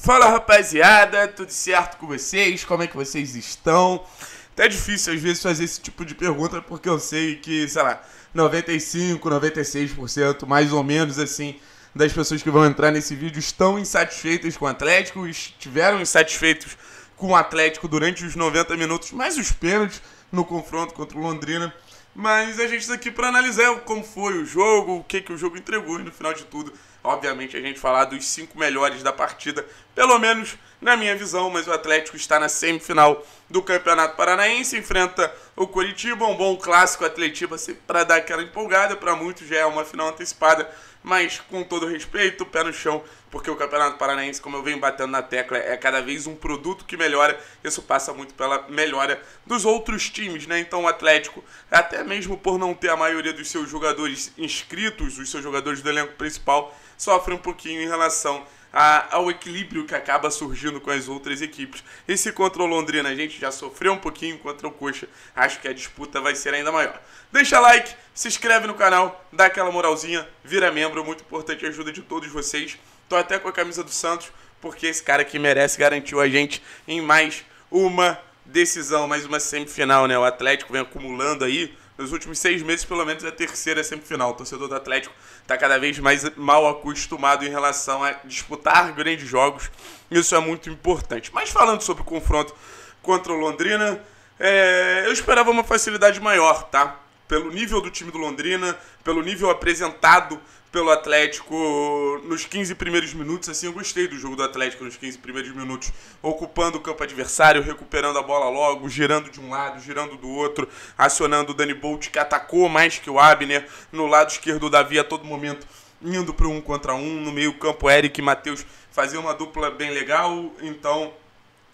Fala rapaziada, tudo certo com vocês? Como é que vocês estão? Até difícil às vezes fazer esse tipo de pergunta porque eu sei que, sei lá, 95, 96% mais ou menos assim das pessoas que vão entrar nesse vídeo estão insatisfeitas com o Atlético, estiveram insatisfeitos com o Atlético durante os 90 minutos, mais os pênaltis no confronto contra o Londrina. Mas a gente está aqui para analisar como foi o jogo, o que, que o jogo entregou e no final de tudo, obviamente, a gente falar dos cinco melhores da partida, pelo menos na minha visão, mas o Atlético está na semifinal do Campeonato Paranaense, enfrenta o Curitiba, um bom clássico Atletiba assim, para dar aquela empolgada, para muitos já é uma final antecipada, mas com todo respeito, pé no chão, porque o Campeonato Paranaense, como eu venho batendo na tecla, é cada vez um produto que melhora, isso passa muito pela melhora dos outros times, né? Então o Atlético, até mesmo por não ter a maioria dos seus jogadores inscritos, os seus jogadores do elenco principal, sofre um pouquinho em relação a, ao equilíbrio que acaba surgindo com as outras equipes. E se contra o Londrina a gente já sofreu um pouquinho, contra o Coxa acho que a disputa vai ser ainda maior. Deixa like, se inscreve no canal, dá aquela moralzinha, vira membro, muito importante a ajuda de todos vocês. Tô até com a camisa do Santos, porque esse cara que merece, garantiu a gente em mais uma decisão, mais uma semifinal, né? O Atlético vem acumulando aí, nos últimos seis meses, pelo menos, é a terceira semifinal. O torcedor do Atlético está cada vez mais mal acostumado em relação a disputar grandes jogos. Isso é muito importante. Mas falando sobre o confronto contra o Londrina, é, eu esperava uma facilidade maior, tá? Pelo nível do time do Londrina, pelo nível apresentado pelo Atlético nos 15 primeiros minutos. Assim, eu gostei do jogo do Atlético nos 15 primeiros minutos, ocupando o campo adversário, recuperando a bola logo, girando de um lado, girando do outro, acionando o Dani Bolt, que atacou mais que o Abner, no lado esquerdo o Davi a todo momento indo para um contra um, no meio-campo Eric e Matheus faziam uma dupla bem legal, então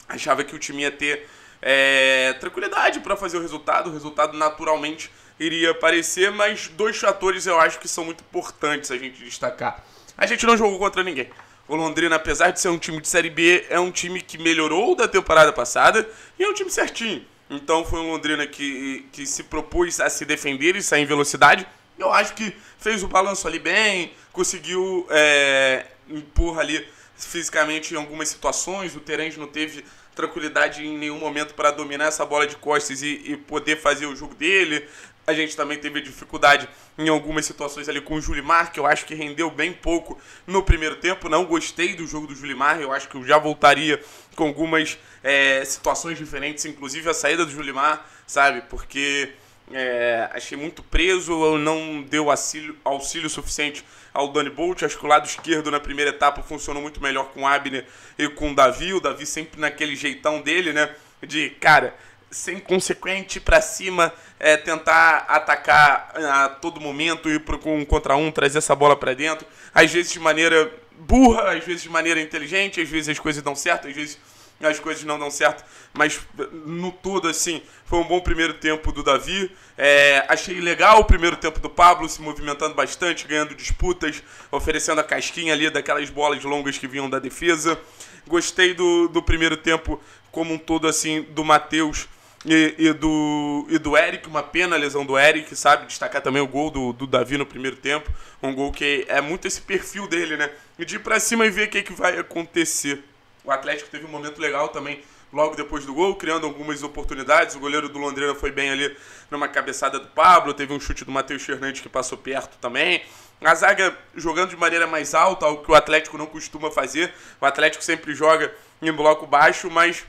achava que o time ia ter é, tranquilidade para fazer o resultado, o resultado naturalmente iria aparecer, mas dois fatores eu acho que são muito importantes a gente destacar. A gente não jogou contra ninguém. O Londrina, apesar de ser um time de Série B, é um time que melhorou da temporada passada e é um time certinho. Então foi um Londrina que, que se propôs a se defender e sair em velocidade. Eu acho que fez o balanço ali bem, conseguiu é, empurra ali fisicamente em algumas situações. O Terence não teve tranquilidade em nenhum momento para dominar essa bola de costas e, e, poder fazer o jogo dele. A gente também teve dificuldade em algumas situações ali com o Julimar, que eu acho que rendeu bem pouco no primeiro tempo. Não gostei do jogo do Julimar, eu acho que eu já voltaria com algumas é, situações diferentes, inclusive a saída do Julimar, sabe? Porque é, achei muito preso, não deu auxílio, auxílio suficiente ao Dani Bolt. Acho que o lado esquerdo na primeira etapa funcionou muito melhor com o Abner e com o Davi. O Davi sempre naquele jeitão dele, né? De cara ser inconsequente para cima, é, tentar atacar a ah, todo momento, ir pro um contra um, trazer essa bola para dentro, às vezes de maneira burra, às vezes de maneira inteligente, às vezes as coisas dão certo, às vezes as coisas não dão certo, mas no todo, assim, foi um bom primeiro tempo do Davi. É, achei legal o primeiro tempo do Pablo, se movimentando bastante, ganhando disputas, oferecendo a casquinha ali daquelas bolas longas que vinham da defesa. Gostei do, do primeiro tempo como um todo, assim, do Matheus e, e, do, e do Eric, uma pena a lesão do Eric, sabe? Destacar também o gol do, do Davi no primeiro tempo. Um gol que é muito esse perfil dele, né? E de ir pra cima e ver o que, que vai acontecer. O Atlético teve um momento legal também logo depois do gol, criando algumas oportunidades. O goleiro do Londrina foi bem ali numa cabeçada do Pablo, teve um chute do Matheus Fernandes que passou perto também. A zaga jogando de maneira mais alta, algo que o Atlético não costuma fazer. O Atlético sempre joga em bloco baixo, mas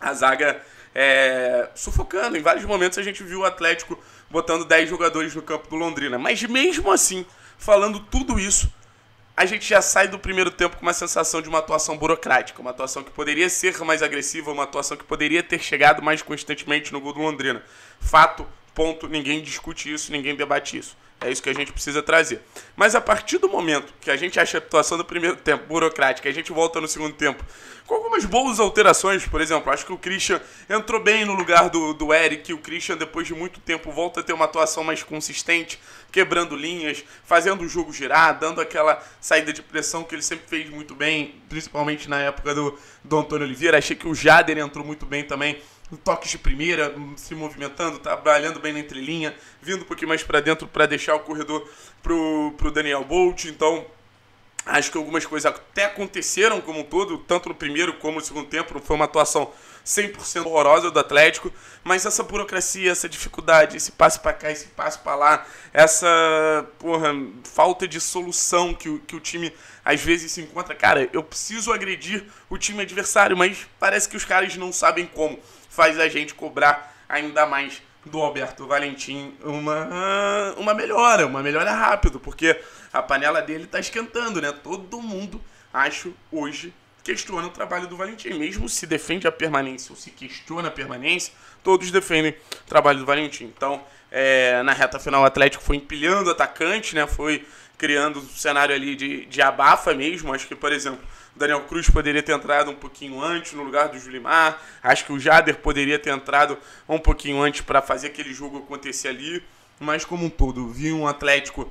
a zaga é, sufocando. Em vários momentos a gente viu o Atlético botando 10 jogadores no campo do Londrina. Mas mesmo assim, falando tudo isso, a gente já sai do primeiro tempo com uma sensação de uma atuação burocrática, uma atuação que poderia ser mais agressiva, uma atuação que poderia ter chegado mais constantemente no gol do Londrina. Fato, ponto, ninguém discute isso, ninguém debate isso. É isso que a gente precisa trazer. Mas a partir do momento que a gente acha a atuação do primeiro tempo burocrática, a gente volta no segundo tempo com algumas boas alterações, por exemplo, acho que o Christian entrou bem no lugar do, do Eric, o Christian depois de muito tempo volta a ter uma atuação mais consistente, quebrando linhas, fazendo o jogo girar, dando aquela saída de pressão que ele sempre fez muito bem, principalmente na época do, do Antônio Oliveira. Achei que o Jader entrou muito bem também toques de primeira, se movimentando, tá trabalhando bem na entrelinha, vindo um pouquinho mais para dentro para deixar o corredor pro, pro Daniel Bolt. Então, acho que algumas coisas até aconteceram como um todo, tanto no primeiro como no segundo tempo. Foi uma atuação 100% horrorosa do Atlético, mas essa burocracia, essa dificuldade, esse passe para cá, esse passe para lá, essa porra, falta de solução que o, que o time às vezes se encontra. Cara, eu preciso agredir o time adversário, mas parece que os caras não sabem como faz a gente cobrar ainda mais do Alberto Valentim uma, uma melhora, uma melhora rápido, porque a panela dele está esquentando, né? Todo mundo, acho, hoje questiona o trabalho do Valentim. Mesmo se defende a permanência ou se questiona a permanência, todos defendem o trabalho do Valentim. Então, é, na reta final, o Atlético foi empilhando atacante, né? Foi criando um cenário ali de, de abafa mesmo. Acho que, por exemplo, o Daniel Cruz poderia ter entrado um pouquinho antes no lugar do Julimar. Acho que o Jader poderia ter entrado um pouquinho antes para fazer aquele jogo acontecer ali. Mas, como um todo, vi um Atlético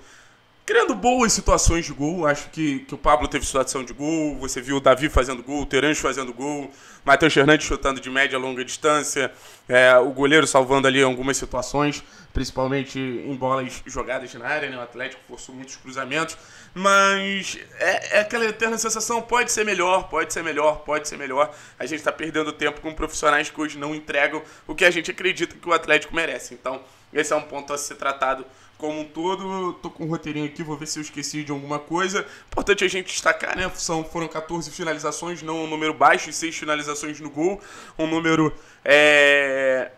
criando boas situações de gol. Acho que, que o Pablo teve situação de gol, você viu o Davi fazendo gol, o Teranjo fazendo gol, Matheus Fernandes chutando de média a longa distância, é, o goleiro salvando ali algumas situações, principalmente em bolas jogadas na área, né? O Atlético forçou muitos cruzamentos, mas é, é aquela eterna sensação, pode ser melhor, pode ser melhor, pode ser melhor. A gente está perdendo tempo com profissionais que hoje não entregam o que a gente acredita que o Atlético merece. Então, esse é um ponto a ser tratado como um todo. Tô com um roteirinho aqui, vou ver se eu esqueci de alguma coisa. Importante a gente destacar, né? São, foram 14 finalizações, não um número baixo, e 6 finalizações no gol. Um número é,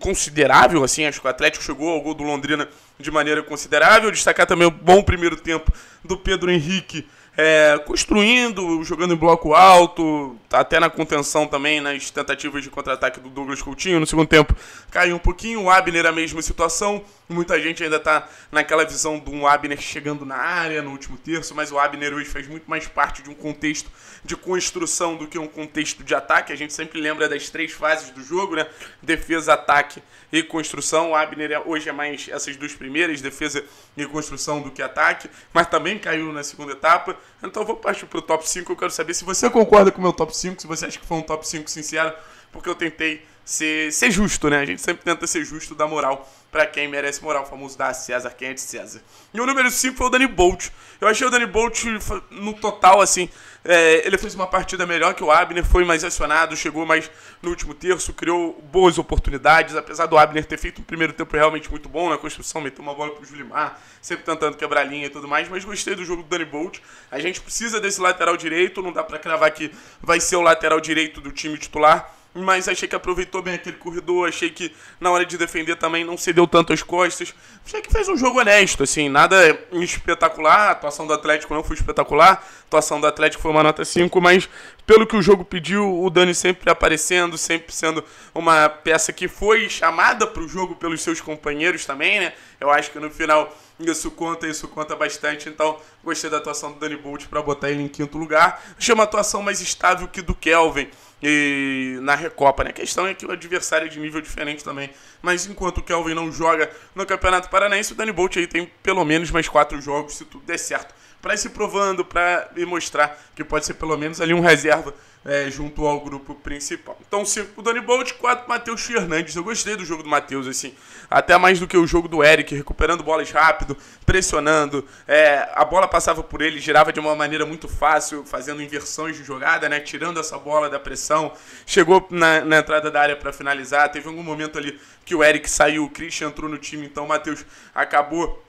considerável, assim. Acho que o Atlético chegou ao gol do Londrina de maneira considerável. Destacar também o bom primeiro tempo do Pedro Henrique é, construindo, jogando em bloco alto, até na contenção também, nas tentativas de contra-ataque do Douglas Coutinho. No segundo tempo caiu um pouquinho, o Abner a mesma situação. Muita gente ainda está naquela visão de um Abner chegando na área no último terço, mas o Abner hoje faz muito mais parte de um contexto de construção do que um contexto de ataque. A gente sempre lembra das três fases do jogo, né? Defesa, ataque e construção. O Abner é, hoje é mais essas duas primeiras, defesa e construção do que ataque, mas também caiu na segunda etapa. Então vou partir pro top 5. Eu quero saber se você concorda com o meu top 5, se você acha que foi um top 5 sincero, porque eu tentei ser, ser justo, né? A gente sempre tenta ser justo, dar moral para quem merece moral. O famoso da César, quem é de César. E o número 5 foi o Danny Bolt. Eu achei o Danny Bolt, no total, assim, é, ele fez uma partida melhor que o Abner, foi mais acionado, chegou mais no último terço, criou boas oportunidades, apesar do Abner ter feito um primeiro tempo realmente muito bom na construção, meteu uma bola pro Julimar, sempre tentando quebrar linha e tudo mais, mas gostei do jogo do Danny Bolt. A gente precisa desse lateral direito, não dá para cravar que vai ser o lateral direito do time titular, mas achei que aproveitou bem aquele corredor, achei que na hora de defender também não cedeu tanto as costas. Achei que fez um jogo honesto, assim, nada espetacular, a atuação do Atlético não foi espetacular, atuação do Atlético foi uma nota 5, mas pelo que o jogo pediu, o Dani sempre aparecendo, sempre sendo uma peça que foi chamada para o jogo pelos seus companheiros também, né? Eu acho que no final isso conta, isso conta bastante. Então, gostei da atuação do Dani Bolt para botar ele em quinto lugar. Achei uma atuação mais estável que do Kelvin e na Recopa, né? A questão é que o adversário é de nível diferente também. Mas enquanto o Kelvin não joga no Campeonato Paranaense, o Dani Bolt aí tem pelo menos mais quatro jogos, se tudo der certo para ir se provando, para me mostrar que pode ser pelo menos ali um reserva é, junto ao grupo principal. Então, 5 o Dani Bolt, 4 Matheus Fernandes. Eu gostei do jogo do Matheus, assim, até mais do que o jogo do Eric, recuperando bolas rápido, pressionando. É, a bola passava por ele, girava de uma maneira muito fácil, fazendo inversões de jogada, né? Tirando essa bola da pressão. Chegou na, na entrada da área para finalizar. Teve algum momento ali que o Eric saiu, o Christian entrou no time, então o Matheus acabou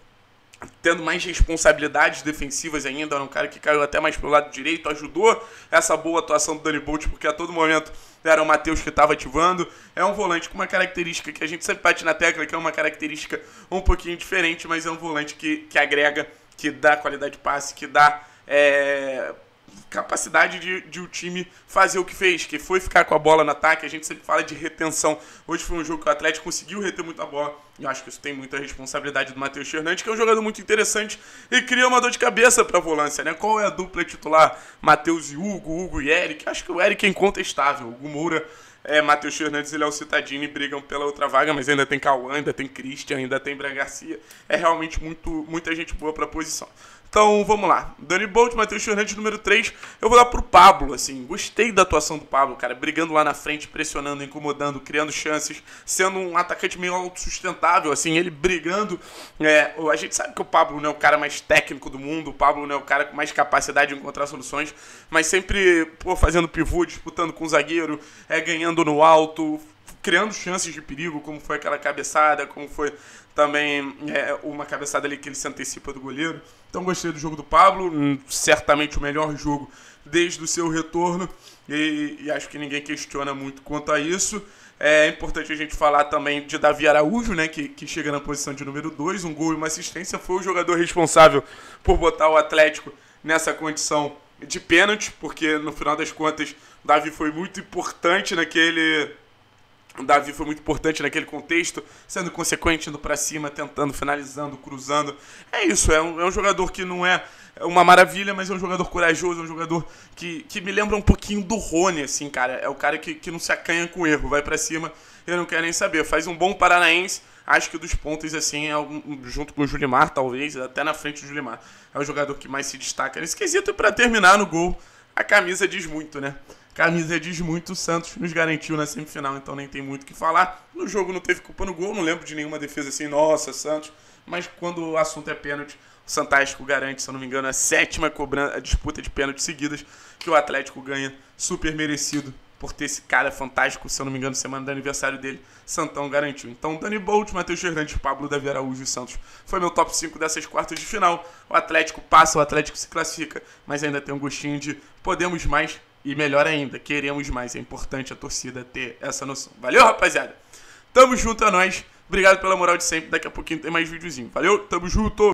tendo mais responsabilidades defensivas ainda, era um cara que caiu até mais pro lado direito, ajudou essa boa atuação do Danny Bolt, porque a todo momento era o Matheus que estava ativando. É um volante com uma característica que a gente sempre bate na tecla, que é uma característica um pouquinho diferente, mas é um volante que, que agrega, que dá qualidade de passe, que dá é, capacidade de, de o time fazer o que fez, que foi ficar com a bola no ataque. A gente sempre fala de retenção. Hoje foi um jogo que o Atlético conseguiu reter muita bola. E eu acho que isso tem muita responsabilidade do Matheus Fernandes, que é um jogador muito interessante e cria uma dor de cabeça para a volância, né? Qual é a dupla titular? Matheus e Hugo, Hugo e Eric. Acho que o Eric é incontestável. O Hugo Moura é, Matheus Fernandes e Léo Citadini brigam pela outra vaga, mas ainda tem Cauã, ainda tem Christian, ainda tem Braga Garcia. É realmente muito, muita gente boa para a posição. Então vamos lá. Dani Bolt, Matheus Fernandes, número 3. Eu vou dar pro Pablo, assim. Gostei da atuação do Pablo, cara. Brigando lá na frente, pressionando, incomodando, criando chances. Sendo um atacante meio autossustentável, assim. Ele brigando. É, a gente sabe que o Pablo não é o cara mais técnico do mundo. O Pablo não é o cara com mais capacidade de encontrar soluções. Mas sempre, pô, fazendo pivô, disputando com o zagueiro, é, ganhando no alto, criando chances de perigo, como foi aquela cabeçada, como foi também é, uma cabeçada ali que ele se antecipa do goleiro. Então gostei do jogo do Pablo, hum, certamente o melhor jogo desde o seu retorno e, e acho que ninguém questiona muito quanto a isso. É importante a gente falar também de Davi Araújo, né, que, que chega na posição de número 2, um gol e uma assistência. Foi o jogador responsável por botar o Atlético nessa condição de pênalti, porque no final das contas Davi foi muito importante naquele Davi foi muito importante naquele contexto, sendo consequente, indo para cima, tentando, finalizando, cruzando. É isso, é um, é um jogador que não é uma maravilha, mas é um jogador corajoso, é um jogador que, que me lembra um pouquinho do Rony, assim, cara. É o cara que, que não se acanha com erro, vai para cima, eu não quero nem saber. Faz um bom paranaense, acho que dos pontos, assim, é um, junto com o Julimar, talvez, até na frente do Julimar. É o jogador que mais se destaca nesse é quesito. E pra terminar no gol, a camisa diz muito, né? camisa diz muito. O Santos nos garantiu na semifinal, então nem tem muito o que falar. No jogo não teve culpa no gol, não lembro de nenhuma defesa assim, nossa, Santos. Mas quando o assunto é pênalti, o Santástico garante, se eu não me engano, a sétima cobrança, a disputa de pênalti seguidas que o Atlético ganha, super merecido por ter esse cara fantástico, se eu não me engano, semana do aniversário dele, Santão garantiu. Então, Dani Bolt, Matheus Fernandes, Pablo Davi Araújo e Santos. Foi meu top 5 dessas quartas de final. O Atlético passa, o Atlético se classifica, mas ainda tem um gostinho de podemos mais, e melhor ainda, queremos mais. É importante a torcida ter essa noção. Valeu, rapaziada! Tamo junto a é nós. Obrigado pela moral de sempre. Daqui a pouquinho tem mais videozinho. Valeu, tamo junto!